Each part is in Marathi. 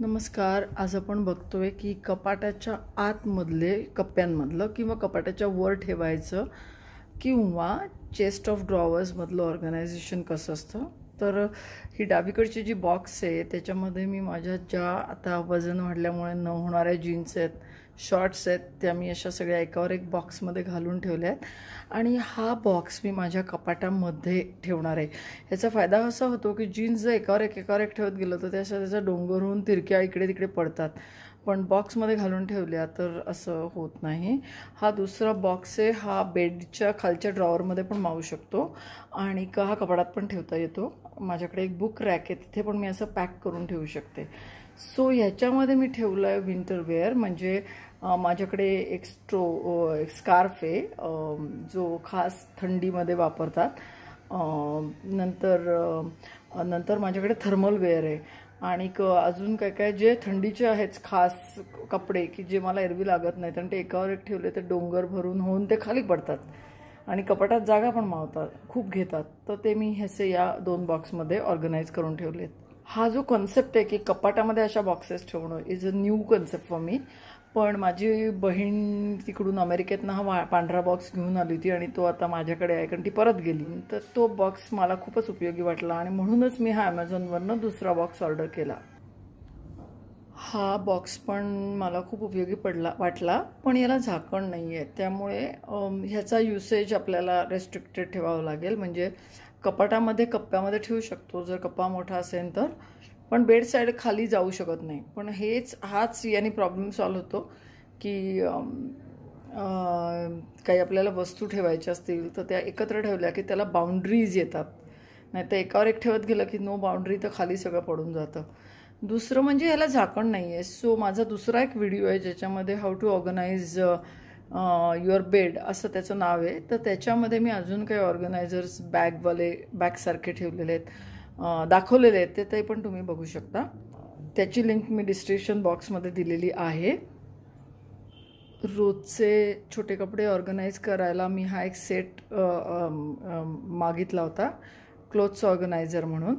नमस्कार आज आपण बघतोय की कपाटाच्या आतमधले कप्प्यांमधलं किंवा कपाटाच्या वर ठेवायचं किंवा चेस्ट ऑफ ड्रॉवर्समधलं ऑर्गनायझेशन कसं असतं तर ही डावीकडची जी बॉक्स आहे त्याच्यामध्ये मी माझ्या ज्या आता वजन वाढल्यामुळे न होणाऱ्या जीन्स आहेत शॉर्ट्स आहेत त्या मी अशा सगळ्या एकावर एक बॉक्समध्ये घालून ठेवल्या आहेत आणि हा बॉक्स मी माझ्या कपाटामध्ये ठेवणार आहे ह्याचा फायदा असा होतो की जीन्स जर एकावर एक एकावर एक ठेवत गेलो तर त्याच्या त्याचा डोंगर होऊन तिरक्या इकडे तिकडे पडतात पण बॉक्समध्ये घालून ठेवल्या तर असं होत नाही हा दुसरा बॉक्स आहे हा बेडच्या खालच्या ड्रॉवरमध्ये पण मावू शकतो आणि का हा कपडात पण ठेवता येतो माझ्याकडे एक बुक रॅक आहे तिथे पण मी असं पॅक करून ठेवू शकते सो ह्याच्यामध्ये मी ठेवलं आहे विंटरवेअर म्हणजे माझ्याकडे एक स्ट्रो एक स्कार्फ आहे जो खास थंडीमध्ये वापरतात नंतर नंतर माझ्याकडे थर्मल वेअर आहे आणि अजून काय काय जे थंडीचे आहेत खास कपडे की जे मला एरवी लागत नाहीत आणि ते एकावर एक ठेवले तर डोंगर भरून होऊन ते खाली पडतात आणि कपाटात जागा पण मावतात खूप घेतात तर ते मी ह्याचे या दोन बॉक्समध्ये ऑर्गनाईज करून ठेवलेत हा जो कन्सेप्ट आहे की कपाटामध्ये अशा बॉक्सेस ठेवणं is a new concept for me पण माझी बहीण तिकडून अमेरिकेतनं हा पांढरा बॉक्स घेऊन आली होती आणि तो आता माझ्याकडे आहे कारण ती परत गेली तर तो बॉक्स मला खूपच उपयोगी वाटला आणि म्हणूनच मी हा ॲमेझॉनवरनं दुसरा बॉक्स ऑर्डर केला हा बॉक्स पण मला खूप उपयोगी पडला वाटला पण याला झाकण नाही आहे त्यामुळे ह्याचा युसेज आपल्याला रेस्ट्रिक्टेड ठेवावा लागेल म्हणजे कपाटामध्ये कप्प्यामध्ये ठेवू शकतो जर कप्पा मोठा असेल तर पण बेड साईड खाली जाऊ शकत नाही पण हेच हाच याने प्रॉब्लेम सॉल्व्ह होतो की काही आपल्याला वस्तू ठेवायच्या असतील तर त्या एकत्र ठेवल्या की त्याला बाउंड्रीज येतात नाही तर एकावर एक ठेवत गेलं की नो बाउंड्री तर खाली सगळं पडून जातं दुसरं म्हणजे याला झाकण नाही आहे सो माझा दुसरा एक व्हिडिओ आहे ज्याच्यामध्ये how to organise your bed असं त्याचं नाव आहे तर त्याच्यामध्ये मी अजून काही ऑर्गनायझर्स बॅगवाले बॅगसारखे ठेवलेले आहेत दाखवलेले आहेत ते ते पण तुम्ही बघू शकता त्याची लिंक मी डिस्क्रिप्शन बॉक्समध्ये दिलेली आहे रोजचे छोटे कपडे ऑर्गनाईज करायला मी हा एक सेट मागितला होता क्लोथ्स ऑर्गनायझर म्हणून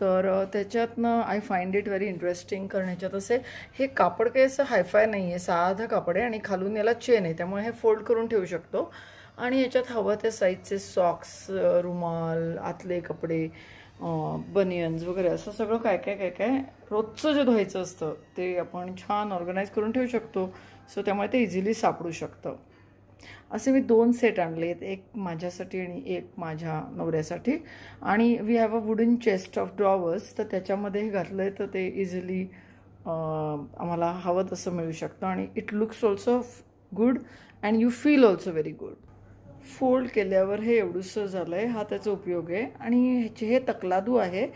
तर त्याच्यातनं I find it very interesting कारण ह्याच्यात असे हे कापड काही असं हायफाय नाही आहे साधं कापड आहे आणि खालून याला चेन आहे त्यामुळे हे फोल्ड करून ठेवू शकतो आणि याच्यात हवं त्या साईजचे सॉक्स रुमाल आतले कपडे बनियन्स वगैरे असं सगळं काय काय काय काय रोजचं जे धुवायचं असतं ते आपण छान ऑर्गनाईज करून ठेवू शकतो सो त्यामुळे ते इझिली सापडू शकतं असे मी दोन सेट आणले आहेत एक माझ्यासाठी आणि एक माझ्या नवऱ्यासाठी आणि we have a wooden chest of drawers तर त्याच्यामध्ये हे घातलंय तर ते इझिली आम्हाला हवं तसं मिळू शकतं आणि it looks also good and you feel also very good fold केल्यावर हे एवढंसं झालं आहे हा त्याचा उपयोग आहे आणि ह्याचे हे तकलादू आहे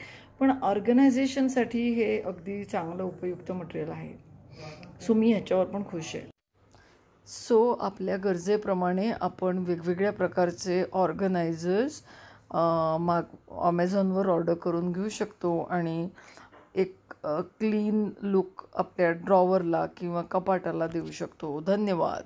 पण ऑर्गनायझेशनसाठी हे अगदी चांगलं उपयुक्त मटेरियल आहे सो मी ह्याच्यावर पण खुश आहे सो आपल्या गरजेप्रमाणे आपण वेगवेगळ्या प्रकारचे ऑर्गनायझर्स माग ॲमेझॉनवर ऑर्डर करून घेऊ शकतो आणि एक क्लीन लुक आपल्या ड्रॉवरला किंवा कपाटाला देऊ शकतो धन्यवाद